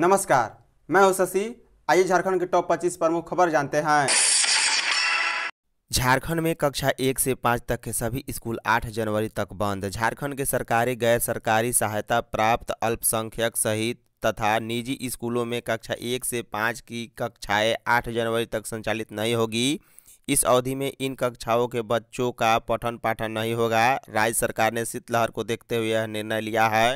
नमस्कार मैं हूं शशि आइए झारखंड के टॉप 25 प्रमुख खबर जानते हैं झारखंड में कक्षा एक से पाँच तक के सभी स्कूल 8 जनवरी तक बंद झारखंड के सरकारी गैर सरकारी सहायता प्राप्त अल्पसंख्यक सहित तथा निजी स्कूलों में कक्षा एक से पाँच की कक्षाएं 8 जनवरी तक संचालित नहीं होगी इस अवधि में इन कक्षाओं के बच्चों का पठन पाठन नहीं होगा राज्य सरकार ने शीतलहर को देखते हुए यह निर्णय लिया है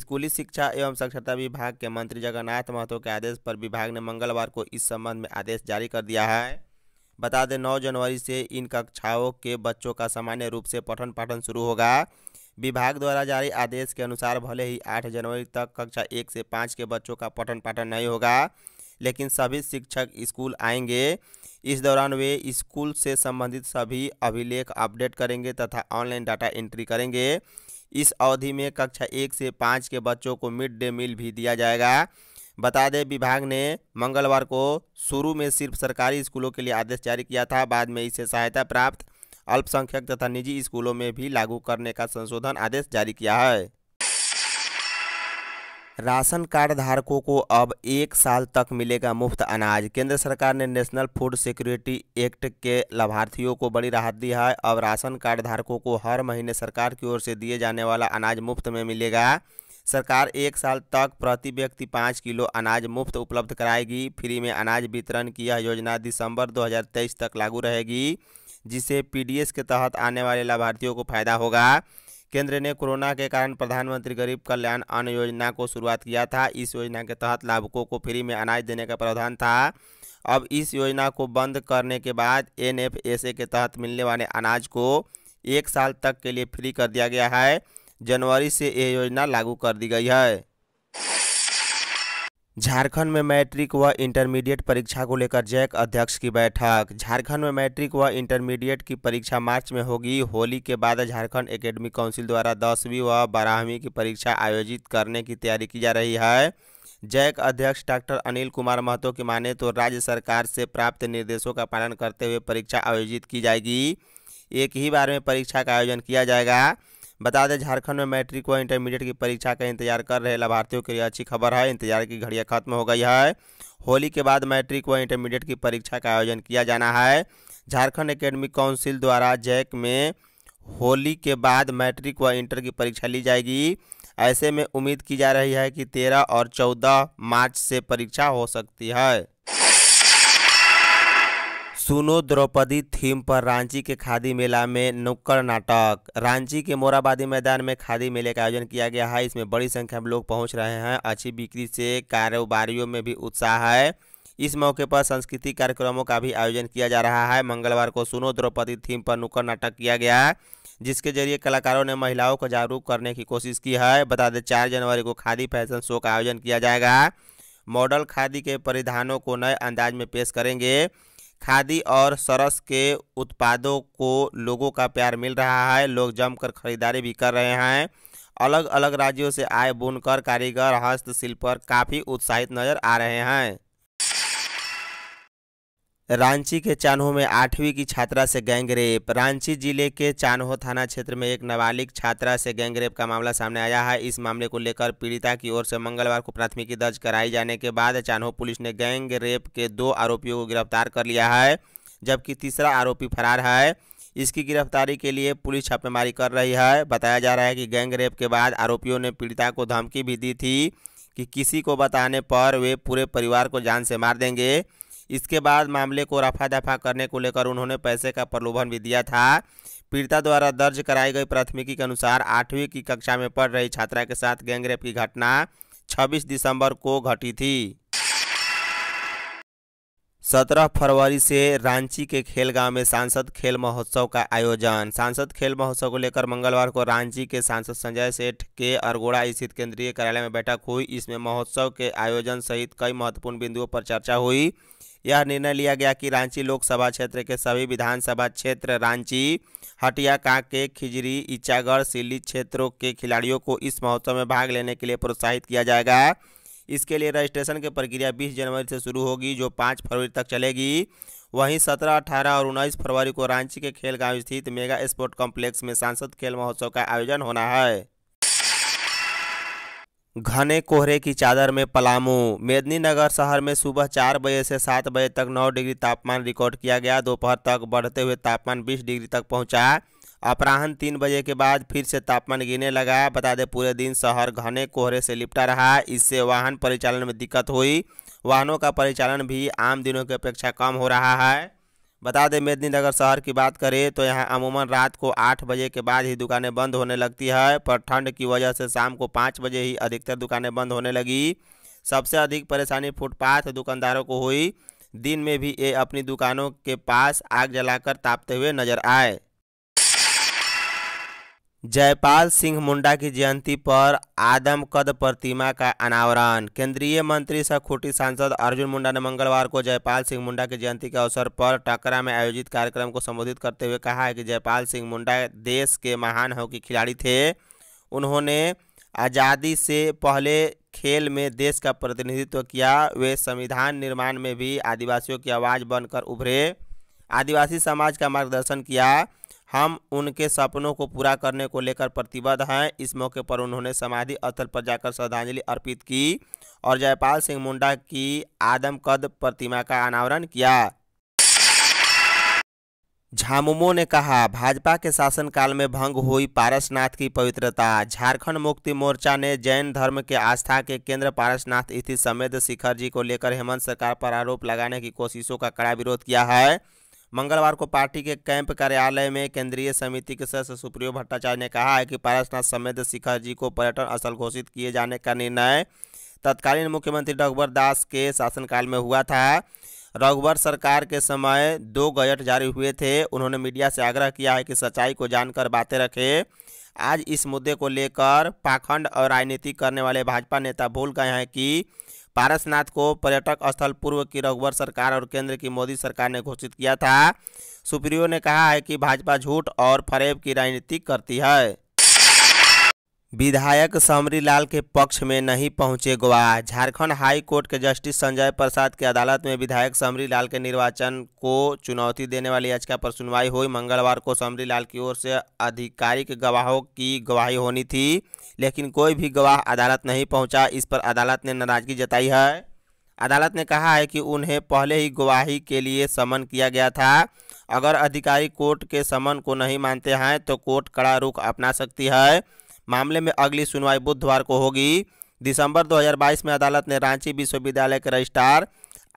स्कूली शिक्षा एवं साक्षरता विभाग के मंत्री जगन्नाथ महतो के आदेश पर विभाग ने मंगलवार को इस संबंध में आदेश जारी कर दिया है बता दें नौ जनवरी से इन कक्षाओं के बच्चों का सामान्य रूप से पठन पाठन शुरू होगा विभाग द्वारा जारी आदेश के अनुसार भले ही आठ जनवरी तक कक्षा एक से पाँच के बच्चों का पठन पाठन नहीं होगा लेकिन सभी शिक्षक स्कूल आएंगे इस दौरान वे स्कूल से संबंधित सभी अभिलेख अपडेट करेंगे तथा ऑनलाइन डाटा एंट्री करेंगे इस अवधि में कक्षा एक से पाँच के बच्चों को मिड डे मील भी दिया जाएगा बता दें विभाग ने मंगलवार को शुरू में सिर्फ सरकारी स्कूलों के लिए आदेश जारी किया था बाद में इसे सहायता प्राप्त अल्पसंख्यक तथा निजी स्कूलों में भी लागू करने का संशोधन आदेश जारी किया है राशन कार्ड धारकों को अब एक साल तक मिलेगा मुफ्त अनाज केंद्र सरकार ने नेशनल फूड सिक्योरिटी एक्ट के लाभार्थियों को बड़ी राहत दी है अब राशन कार्ड धारकों को हर महीने सरकार की ओर से दिए जाने वाला अनाज मुफ्त में मिलेगा सरकार एक साल तक प्रति व्यक्ति पाँच किलो अनाज मुफ्त उपलब्ध कराएगी फ्री में अनाज वितरण की यह योजना दिसंबर दो तक लागू रहेगी जिसे पी के तहत आने वाले लाभार्थियों को फायदा होगा केंद्र ने कोरोना के कारण प्रधानमंत्री गरीब कल्याण अन्न योजना को शुरुआत किया था इस योजना के तहत लाभुकों को फ्री में अनाज देने का प्रावधान था अब इस योजना को बंद करने के बाद एन के तहत मिलने वाले अनाज को एक साल तक के लिए फ्री कर दिया गया है जनवरी से यह योजना लागू कर दी गई है झारखंड में मैट्रिक व इंटरमीडिएट परीक्षा को लेकर जैक अध्यक्ष की बैठक झारखंड में मैट्रिक व इंटरमीडिएट की परीक्षा मार्च में होगी होली के बाद झारखंड एकेडमिक काउंसिल द्वारा दसवीं व बारहवीं की परीक्षा आयोजित करने की तैयारी की जा रही है जैक अध्यक्ष डॉक्टर अनिल कुमार महतो की माने तो राज्य सरकार से प्राप्त निर्देशों का पालन करते हुए परीक्षा आयोजित की जाएगी एक ही बार में परीक्षा का आयोजन किया जाएगा बता दें झारखंड में मैट्रिक व इंटरमीडिएट की परीक्षा का इंतजार कर रहे लाभार्थियों के लिए अच्छी खबर है इंतजार की घड़ियाँ खत्म हो गई है होली के बाद मैट्रिक व इंटरमीडिएट की परीक्षा का आयोजन किया जाना है झारखंड एकेडमिक काउंसिल द्वारा जैक में होली के बाद मैट्रिक व इंटर की परीक्षा ली जाएगी ऐसे में उम्मीद की जा रही है कि तेरह और चौदह मार्च से परीक्षा हो सकती है सुनो द्रौपदी थीम पर रांची के खादी मेला में नुक्कड़ नाटक रांची के मोराबादी मैदान में खादी मेले का आयोजन किया गया है इसमें बड़ी संख्या में लोग पहुंच रहे हैं अच्छी बिक्री से कारोबारियों में भी उत्साह है इस मौके पर सांस्कृतिक कार्यक्रमों का भी आयोजन किया जा रहा है मंगलवार को सुनो द्रौपदी थीम पर नुक्कड़ नाटक किया गया जिसके जरिए कलाकारों ने महिलाओं को जागरूक करने की कोशिश की है बता दें चार जनवरी को खादी फैशन शो का आयोजन किया जाएगा मॉडल खादी के परिधानों को नए अंदाज में पेश करेंगे खादी और सरस के उत्पादों को लोगों का प्यार मिल रहा है लोग जमकर खरीदारी भी कर रहे हैं अलग अलग राज्यों से आए बुनकर कारीगर हस्तशिल्प पर काफ़ी उत्साहित नज़र आ रहे हैं रांची के चान्हो में आठवीं की छात्रा से गैंगरेप रांची जिले के चान्हो थाना क्षेत्र में एक नाबालिग छात्रा से गैंगरेप का मामला सामने आया है इस मामले को लेकर पीड़िता की ओर से मंगलवार को प्राथमिकी दर्ज कराई जाने के बाद चान्हो पुलिस ने गैंग रेप के दो आरोपियों को गिरफ्तार कर लिया है जबकि तीसरा आरोपी फरार है इसकी गिरफ्तारी के लिए पुलिस छापेमारी कर रही है बताया जा रहा है कि गैंग रेप के बाद आरोपियों ने पीड़िता को धमकी भी दी थी कि किसी को बताने पर वे पूरे परिवार को जान से मार देंगे इसके बाद मामले को रफा दफा करने को लेकर उन्होंने पैसे का प्रलोभन भी दिया था पीड़िता द्वारा दर्ज कराई गई प्राथमिकी के अनुसार आठवीं की कक्षा में पढ़ रही छात्रा के साथ गैंगरेप की घटना 26 दिसंबर को घटी थी 17 फरवरी से रांची के खेलगांव में सांसद खेल महोत्सव का आयोजन सांसद खेल महोत्सव को लेकर मंगलवार को रांची के सांसद संजय सेठ के अरगोड़ा स्थित केंद्रीय कार्यालय में बैठक हुई इसमें महोत्सव के आयोजन सहित कई महत्वपूर्ण बिंदुओं पर चर्चा हुई यह निर्णय लिया गया कि रांची लोकसभा क्षेत्र के सभी विधानसभा क्षेत्र रांची हटिया कांके खिजरी इचागढ़ सिल्ली क्षेत्रों के खिलाड़ियों को इस महोत्सव में भाग लेने के लिए प्रोत्साहित किया जाएगा इसके लिए रजिस्ट्रेशन की प्रक्रिया 20 जनवरी से शुरू होगी जो 5 फरवरी तक चलेगी वहीं 17, 18 और 19 फरवरी को रांची के खेलगांव स्थित मेगा स्पोर्ट कॉम्प्लेक्स में सांसद खेल महोत्सव का आयोजन होना है घने कोहरे की चादर में पलामू मेदिनीनगर शहर में सुबह चार बजे से सात बजे तक नौ डिग्री तापमान रिकॉर्ड किया गया दोपहर तक बढ़ते हुए तापमान बीस डिग्री तक पहुंचा अपराहन तीन बजे के बाद फिर से तापमान गिरने लगा बता दें पूरे दिन शहर घने कोहरे से लिपटा रहा इससे वाहन परिचालन में दिक्कत हुई वाहनों का परिचालन भी आम दिनों की अपेक्षा कम हो रहा है बता दें मेदिनीनगर शहर की बात करें तो यहाँ अमूमन रात को आठ बजे के बाद ही दुकानें बंद होने लगती है पर ठंड की वजह से शाम को पाँच बजे ही अधिकतर दुकानें बंद होने लगी सबसे अधिक परेशानी फुटपाथ दुकानदारों को हुई दिन में भी ये अपनी दुकानों के पास आग जलाकर तापते हुए नजर आए जयपाल सिंह मुंडा की जयंती पर आदमकद प्रतिमा का अनावरण केंद्रीय मंत्री सह खूटी सांसद अर्जुन मुंडा ने मंगलवार को जयपाल सिंह मुंडा की जयंती के अवसर पर टकरा में आयोजित कार्यक्रम को संबोधित करते हुए कहा है कि जयपाल सिंह मुंडा देश के महान हॉकी खिलाड़ी थे उन्होंने आज़ादी से पहले खेल में देश का प्रतिनिधित्व किया वे संविधान निर्माण में भी आदिवासियों की आवाज़ बनकर उभरे आदिवासी समाज का मार्गदर्शन किया हम उनके सपनों को पूरा करने को लेकर प्रतिबद्ध हैं इस मौके पर उन्होंने समाधि स्थल पर जाकर श्रद्धांजलि अर्पित की और जयपाल सिंह मुंडा की आदम कद प्रतिमा का अनावरण किया झामुमो ने कहा भाजपा के शासनकाल में भंग हुई पारसनाथ की पवित्रता झारखंड मुक्ति मोर्चा ने जैन धर्म के आस्था के केंद्र पारसनाथ स्थित समेत शिखर जी को लेकर हेमंत सरकार पर आरोप लगाने की कोशिशों का कड़ा विरोध किया है मंगलवार को पार्टी के कैंप कार्यालय में केंद्रीय समिति के सदस्य सुप्रियो भट्टाचार्य ने कहा है कि पारसनाथ समेत शिखर जी को पर्यटन स्थल घोषित किए जाने का निर्णय तत्कालीन मुख्यमंत्री रघुवर दास के शासनकाल में हुआ था रघुवर सरकार के समय दो गजट जारी हुए थे उन्होंने मीडिया से आग्रह किया है कि सच्चाई को जानकर बातें रखें आज इस मुद्दे को लेकर पाखंड और राजनीति करने वाले भाजपा नेता भूल गए हैं कि पारसनाथ को पर्यटक स्थल पूर्व की रघुवर सरकार और केंद्र की मोदी सरकार ने घोषित किया था सुप्रियो ने कहा है कि भाजपा झूठ और फरेब की राजनीति करती है विधायक समरी लाल के पक्ष में नहीं पहुंचे गोवा झारखंड हाई कोर्ट के जस्टिस संजय प्रसाद की अदालत में विधायक समरी लाल के निर्वाचन को चुनौती देने वाली याचिका पर सुनवाई हुई मंगलवार को समरी लाल की ओर से आधिकारिक गवाहों की गवाही होनी थी लेकिन कोई भी गवाह अदालत नहीं पहुंचा इस पर अदालत ने नाराजगी जताई है अदालत ने कहा है कि उन्हें पहले ही गवाही के लिए समन किया गया था अगर अधिकारी कोर्ट के समन को नहीं मानते हैं तो कोर्ट कड़ा रुख अपना सकती है मामले में अगली सुनवाई बुधवार को होगी दिसंबर 2022 में अदालत ने रांची विश्वविद्यालय के रजिस्ट्रार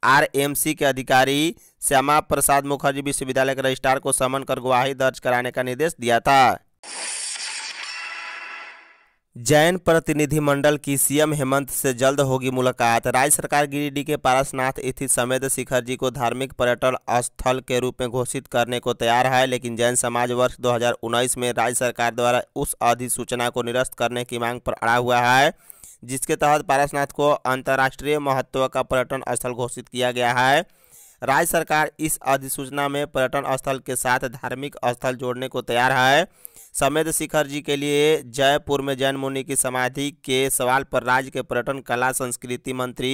आरएमसी के अधिकारी श्यामा प्रसाद मुखर्जी विश्वविद्यालय के रजिस्ट्रार को समन कर गुवाही दर्ज कराने का निर्देश दिया था जैन प्रतिनिधिमंडल की सीएम हेमंत से जल्द होगी मुलाकात राज्य सरकार गिरिडीह के पारसनाथ स्थित समेत शिखर जी को धार्मिक पर्यटन स्थल के रूप में घोषित करने को तैयार है लेकिन जैन समाज वर्ष 2019 में राज्य सरकार द्वारा उस अधिसूचना को निरस्त करने की मांग पर अड़ा हुआ है जिसके तहत पारसनाथ को अंतर्राष्ट्रीय महत्व का पर्यटन स्थल घोषित किया गया है राज्य सरकार इस अधिसूचना में पर्यटन स्थल के साथ धार्मिक स्थल जोड़ने को तैयार है समेत शिखर जी के लिए जयपुर में जैन मुनि की समाधि के सवाल पर राज्य के पर्यटन कला संस्कृति मंत्री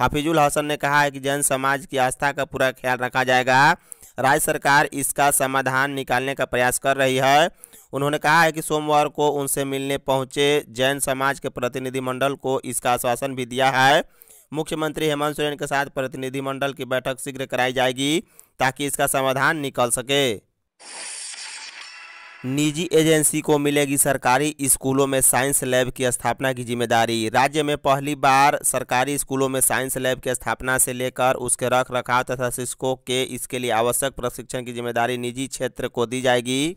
हफीजुल हसन ने कहा है कि जैन समाज की आस्था का पूरा ख्याल रखा जाएगा राज्य सरकार इसका समाधान निकालने का प्रयास कर रही है उन्होंने कहा है कि सोमवार को उनसे मिलने पहुंचे जैन समाज के प्रतिनिधिमंडल को इसका आश्वासन भी दिया है मुख्यमंत्री हेमंत सोरेन के साथ प्रतिनिधिमंडल की बैठक शीघ्र कराई जाएगी ताकि इसका समाधान निकल सके निजी एजेंसी को मिलेगी सरकारी स्कूलों में साइंस लैब की स्थापना की जिम्मेदारी राज्य में पहली बार सरकारी स्कूलों में साइंस लैब की स्थापना से लेकर उसके रख रखाव तथा शिक्षकों के इसके लिए आवश्यक प्रशिक्षण की जिम्मेदारी निजी क्षेत्र को दी जाएगी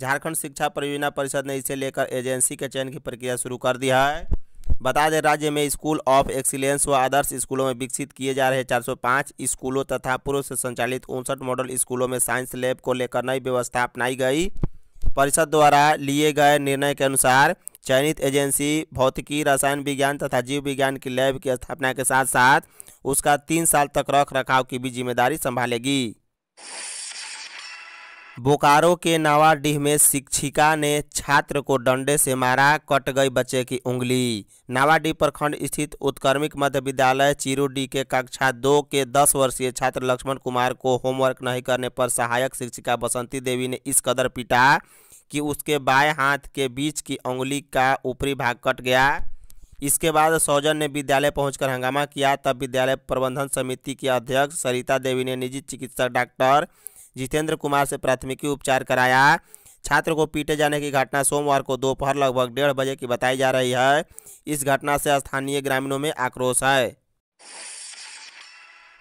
झारखंड शिक्षा परियोजना परिषद ने इसे लेकर एजेंसी के चयन की प्रक्रिया शुरू कर दी है बता दें राज्य में स्कूल ऑफ एक्सीलेंस व आदर्श स्कूलों में विकसित किए जा रहे 405 स्कूलों तथा पूर्व से संचालित उनसठ मॉडल स्कूलों में साइंस लैब को लेकर नई व्यवस्था अपनाई गई परिषद द्वारा लिए गए निर्णय के अनुसार चयनित एजेंसी भौतिकी रसायन विज्ञान तथा जीव विज्ञान की लैब की स्थापना के साथ साथ उसका तीन साल तक रख रखाव की भी जिम्मेदारी संभालेगी बोकारो के नावाडीह में शिक्षिका ने छात्र को डंडे से मारा कट गई बच्चे की उंगली नावाडीह प्रखंड स्थित उत्कर्मिक मध्य विद्यालय चिरोडी के कक्षा दो के दस वर्षीय छात्र लक्ष्मण कुमार को होमवर्क नहीं करने पर सहायक शिक्षिका बसंती देवी ने इस कदर पीटा कि उसके बाएं हाथ के बीच की उंगली का ऊपरी भाग कट गया इसके बाद सौजन ने विद्यालय पहुंचकर हंगामा किया तब विद्यालय प्रबंधन समिति की अध्यक्ष सरिता देवी ने निजी चिकित्सक डॉक्टर जितेंद्र कुमार से प्राथमिकी उपचार कराया छात्र को पीटे जाने की घटना सोमवार को दोपहर लगभग डेढ़ बजे की बताई जा रही है इस घटना से स्थानीय ग्रामीणों में आक्रोश है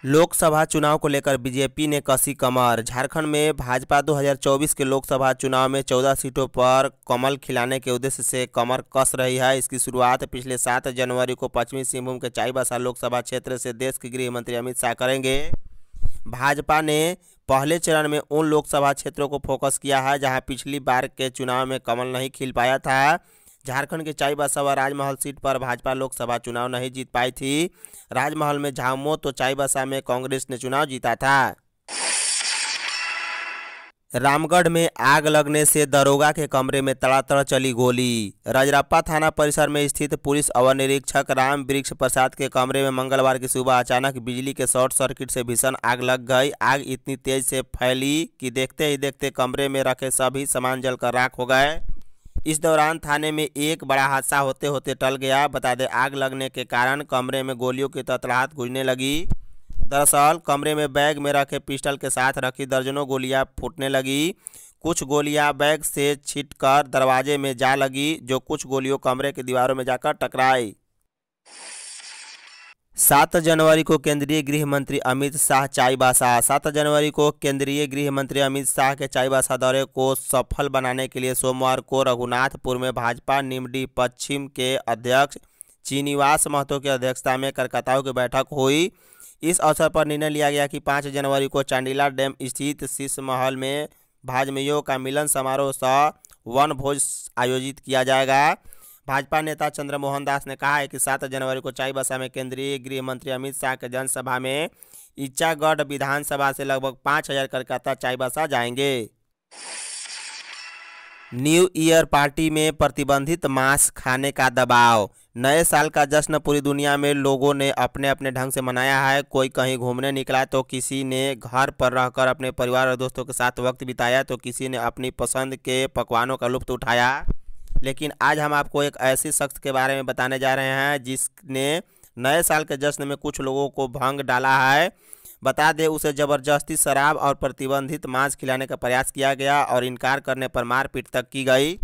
लोकसभा चुनाव को लेकर बीजेपी ने कसी कमर झारखंड में भाजपा 2024 के लोकसभा चुनाव में 14 सीटों पर कमल खिलाने के उद्देश्य से कमर कस रही है इसकी शुरुआत पिछले 7 जनवरी को पश्चिमी सिंहभूम के चाईबासा लोकसभा क्षेत्र से देश के गृह मंत्री अमित शाह करेंगे भाजपा ने पहले चरण में उन लोकसभा क्षेत्रों को फोकस किया है जहां पिछली बार के चुनाव में कमल नहीं खिल पाया था झारखंड के चाई बसावा राजमहल सीट पर भाजपा लोकसभा चुनाव नहीं जीत पाई थी राजमहल में झामो तो चाईबासा में कांग्रेस ने चुनाव जीता था रामगढ़ में आग लगने से दरोगा के कमरे में तड़ातड़ चली गोली रजरप्पा थाना परिसर में स्थित पुलिस अवर निरीक्षक राम वृक्ष प्रसाद के कमरे में मंगलवार की सुबह अचानक बिजली के शॉर्ट सर्किट से भीषण आग लग गई आग इतनी तेज से फैली कि देखते ही देखते कमरे में रखे सभी सामान जलकर राख हो गए इस दौरान थाने में एक बड़ा हादसा होते होते टल गया बता दें आग लगने के कारण कमरे में गोलियों की ततलाहट गुजने लगी दरअसल कमरे में बैग में रखे पिस्टल के साथ रखी दर्जनों गोलियां फूटने लगी कुछ गोलियां बैग से छिटकर दरवाजे में जा लगी जो कुछ गोलियों कमरे की दीवारों में जाकर टकराई सात जनवरी को केंद्रीय गृह मंत्री अमित शाह चाईबासा सात जनवरी को केंद्रीय गृह मंत्री अमित शाह के चाईबासा दौरे को सफल बनाने के लिए सोमवार को रघुनाथपुर में भाजपा निमडी पश्चिम के अध्यक्ष चीनीवास महतो की अध्यक्षता में कलकत्ताओं की बैठक हुई इस अवसर पर निर्णय लिया गया कि पाँच जनवरी को चांडीला डैम स्थित शीर्ष महल में भाजमेयों का मिलन समारोह सह वन भोज आयोजित किया जाएगा भाजपा नेता चंद्रमोहन दास ने कहा है कि सात जनवरी को चाईबासा में केंद्रीय गृह मंत्री अमित शाह के जनसभा में इच्छागढ़ विधानसभा से लगभग पाँच हजार कार्यकर्ता चाईबासा जाएंगे न्यू ईयर पार्टी में प्रतिबंधित मांस खाने का दबाव नए साल का जश्न पूरी दुनिया में लोगों ने अपने अपने ढंग से मनाया है कोई कहीं घूमने निकला तो किसी ने घर पर रहकर अपने परिवार और दोस्तों के साथ वक्त बिताया तो किसी ने अपनी पसंद के पकवानों का लुप्त उठाया लेकिन आज हम आपको एक ऐसे शख्स के बारे में बताने जा रहे हैं जिसने नए साल के जश्न में कुछ लोगों को भंग डाला है बता दें उसे जबरदस्ती शराब और प्रतिबंधित मांस खिलाने का प्रयास किया गया और इनकार करने पर मारपीट तक की गई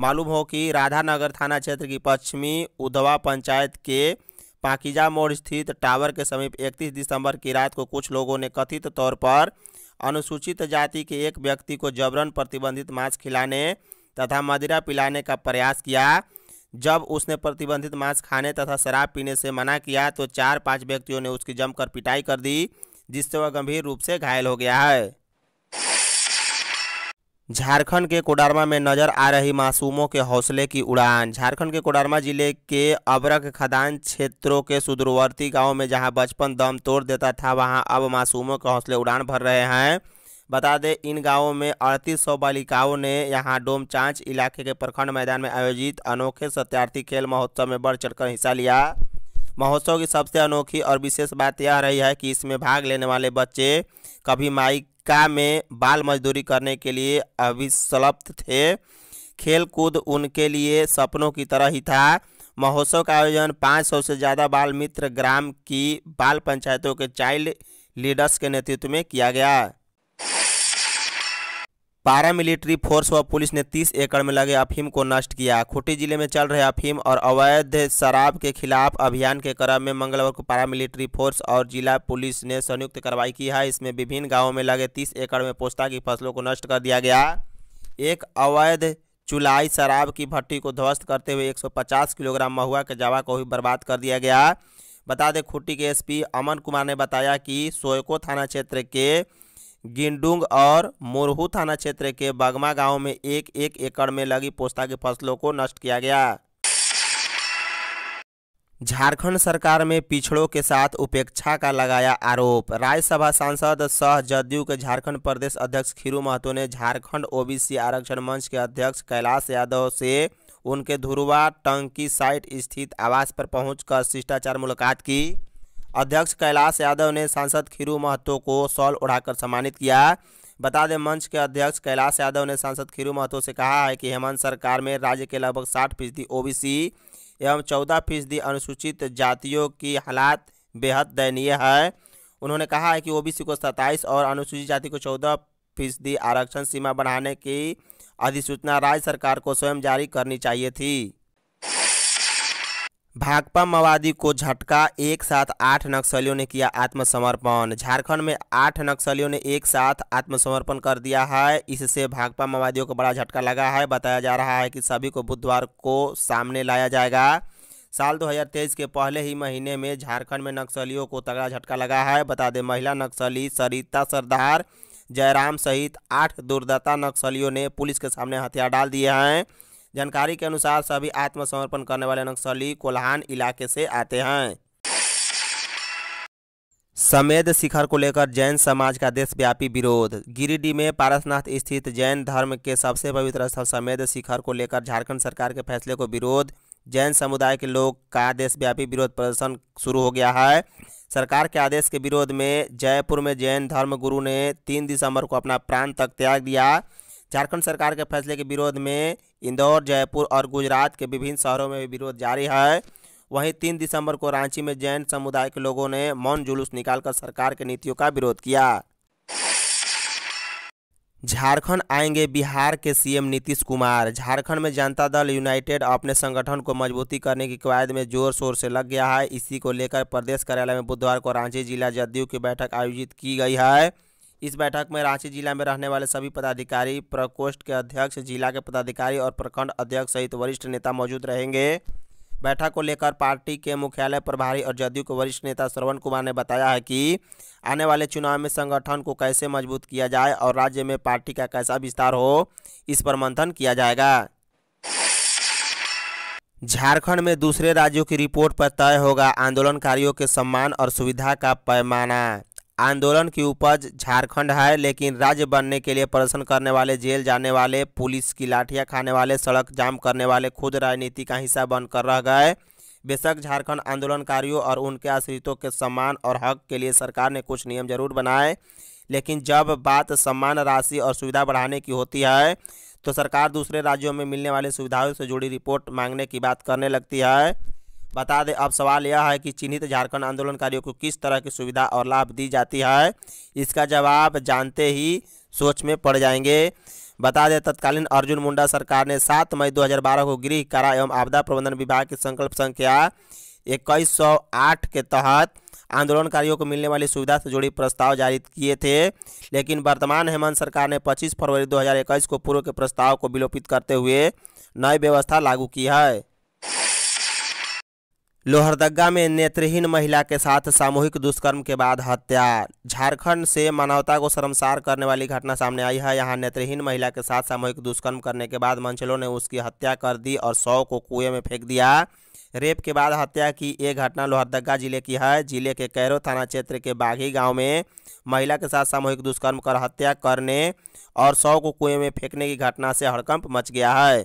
मालूम हो कि राधानगर थाना क्षेत्र की पश्चिमी उधवा पंचायत के पाकिजा मोड़ स्थित टावर के समीप 31 दिसंबर की रात को कुछ लोगों ने कथित तौर पर अनुसूचित जाति के एक व्यक्ति को जबरन प्रतिबंधित मांस खिलाने तथा मदिरा पिलाने का प्रयास किया जब उसने प्रतिबंधित मांस खाने तथा शराब पीने से मना किया तो चार पांच व्यक्तियों ने उसकी जमकर पिटाई कर दी जिससे वह गंभीर रूप से घायल हो गया है झारखंड के कोडरमा में नजर आ रही मासूमों के हौसले की उड़ान झारखंड के कोडरमा जिले के अबरक खदान क्षेत्रों के सुदूरवर्ती गांव में जहां बचपन दम तोड़ देता था वहां अब मासूमों के हौसले उड़ान भर रहे हैं बता दें इन गांवों में अड़तीस सौ बालिकाओं ने यहां डोमचांच इलाके के प्रखंड मैदान में आयोजित अनोखे सत्यार्थी खेल महोत्सव में बढ़ चढ़कर हिस्सा लिया महोत्सव की सबसे अनोखी और विशेष बात यह रही है कि इसमें भाग लेने वाले बच्चे कभी माइका में बाल मजदूरी करने के लिए अभिसलप्त थे खेल कूद उनके लिए सपनों की तरह ही था महोत्सव का आयोजन 500 से ज़्यादा बाल मित्र ग्राम की बाल पंचायतों के चाइल्ड लीडर्स के नेतृत्व में किया गया पारामिलिट्री फोर्स व पुलिस ने 30 एकड़ में लगे अफीम को नष्ट किया खूटी जिले में चल रहे अफीम और अवैध शराब के खिलाफ अभियान के क्रम में मंगलवार को मिलिट्री फोर्स और जिला पुलिस ने संयुक्त कार्रवाई की है इसमें विभिन्न गांवों में लगे 30 एकड़ में पोस्ता की फसलों को नष्ट कर दिया गया एक अवैध चुलाई शराब की भट्टी को ध्वस्त करते हुए एक किलोग्राम महुआ के जवा को भी बर्बाद कर दिया गया बता दें खूटी के एस अमन कुमार ने बताया कि सोयको थाना क्षेत्र के गिंडुंग और मोरहू थाना क्षेत्र के बागमा गांव में एक एक एकड़ में लगी पोस्ता की फसलों को नष्ट किया गया झारखंड सरकार में पिछड़ों के साथ उपेक्षा का लगाया आरोप राज्यसभा सांसद सह जदयू के झारखंड प्रदेश अध्यक्ष खीरू महतो ने झारखंड ओबीसी आरक्षण मंच के अध्यक्ष कैलाश यादव से उनके धुरुआ टंकी साइट स्थित आवास पर पहुंचकर शिष्टाचार मुलाकात की अध्यक्ष कैलाश यादव ने सांसद खीरू महतो को सॉल उड़ाकर सम्मानित किया बता दें मंच के अध्यक्ष कैलाश यादव ने सांसद खीरू महतो से कहा है कि हेमंत सरकार में राज्य के लगभग साठ फीसदी ओ एवं चौदह फीसदी अनुसूचित जातियों की हालात बेहद दयनीय है उन्होंने कहा है कि ओबीसी को सत्ताईस और अनुसूचित जाति को चौदह फीसदी आरक्षण सीमा बढ़ाने की अधिसूचना राज्य सरकार को स्वयं जारी करनी चाहिए थी भाकपा माओवादी को झटका एक साथ आठ नक्सलियों ने किया आत्मसमर्पण झारखंड में आठ नक्सलियों ने एक साथ आत्मसमर्पण कर दिया है इससे भाकपा माओवादियों को बड़ा झटका लगा है बताया जा रहा है कि सभी को बुधवार को सामने लाया जाएगा साल 2023 के पहले ही महीने में झारखंड में नक्सलियों को तगड़ा झटका लगा है बता दें महिला नक्सली सरिता सरदार जयराम सहित आठ दुर्दत्ता नक्सलियों ने पुलिस के सामने हथियार डाल दिए हैं जानकारी के अनुसार सभी आत्मसमर्पण करने वाले नक्सली कोल्हान इलाके से आते हैं समेद शिखर को लेकर जैन समाज का देशव्यापी विरोध गिरिडीह में पारसनाथ स्थित जैन धर्म के सबसे पवित्र स्थल समेद शिखर को लेकर झारखंड सरकार के फैसले को विरोध जैन समुदाय के लोग का देशव्यापी विरोध प्रदर्शन शुरू हो गया है सरकार के आदेश के विरोध में जयपुर में जैन धर्म गुरु ने तीन दिसंबर को अपना प्राण तक त्याग दिया झारखंड सरकार के फैसले के विरोध में इंदौर जयपुर और गुजरात के विभिन्न शहरों में विरोध जारी है वहीं तीन दिसंबर को रांची में जैन समुदाय के लोगों ने मौन जुलूस निकालकर सरकार के नीतियों का विरोध किया झारखंड आएंगे बिहार के सीएम नीतीश कुमार झारखंड में जनता दल यूनाइटेड अपने संगठन को मजबूती करने की कवायद में जोर शोर से लग गया है इसी को लेकर प्रदेश कार्यालय में बुधवार को रांची जिला जदयू की बैठक आयोजित की गई है इस बैठक में रांची जिला में रहने वाले सभी पदाधिकारी प्रकोष्ठ के अध्यक्ष जिला के पदाधिकारी और प्रखंड अध्यक्ष सहित वरिष्ठ नेता मौजूद रहेंगे बैठक को लेकर पार्टी के मुख्यालय प्रभारी और जदयू के वरिष्ठ नेता श्रवण कुमार ने बताया है कि आने वाले चुनाव में संगठन को कैसे मजबूत किया जाए और राज्य में पार्टी का कैसा विस्तार हो इस पर मंथन किया जाएगा झारखंड में दूसरे राज्यों की रिपोर्ट पर तय होगा आंदोलनकारियों के सम्मान और सुविधा का पैमाना आंदोलन की उपज झारखंड है लेकिन राज्य बनने के लिए प्रदर्शन करने वाले जेल जाने वाले पुलिस की लाठियां खाने वाले सड़क जाम करने वाले खुद राजनीति का हिस्सा बनकर रह गए बेशक झारखंड आंदोलनकारियों और उनके आश्रितों के सम्मान और हक के लिए सरकार ने कुछ नियम जरूर बनाए लेकिन जब बात सम्मान राशि और सुविधा बढ़ाने की होती है तो सरकार दूसरे राज्यों में मिलने वाली सुविधाओं से जुड़ी रिपोर्ट मांगने की बात करने लगती है बता दें अब सवाल यह है कि चिन्हित झारखंड आंदोलनकारियों को किस तरह की सुविधा और लाभ दी जाती है इसका जवाब जानते ही सोच में पड़ जाएंगे बता दें तत्कालीन अर्जुन मुंडा सरकार ने 7 मई 2012 को गृह कारा एवं आपदा प्रबंधन विभाग की संकल्प संख्या इक्कीस के तहत आंदोलनकारियों को मिलने वाली सुविधा से जुड़ी प्रस्ताव जारी किए थे लेकिन वर्तमान हेमंत सरकार ने 25 फरवरी 2021 को पूर्व के प्रस्ताव को विलोपित करते हुए नई व्यवस्था लागू की है लोहरदगा में नेत्रहीन महिला के साथ सामूहिक दुष्कर्म के बाद हत्या झारखंड से मानवता को शर्मसार करने वाली घटना सामने आई है यहां नेत्रहीन महिला के साथ सामूहिक दुष्कर्म करने के बाद मंचलों ने उसकी हत्या कर दी और शव को कुएं में फेंक दिया रेप के बाद हत्या की ये घटना लोहरदगा जिले की है जिले के कैरो थाना क्षेत्र के बाघी गाँव में महिला के साथ सामूहिक दुष्कर्म कर हत्या करने और शव को कुएं में फेंकने की घटना से हड़कंप मच गया है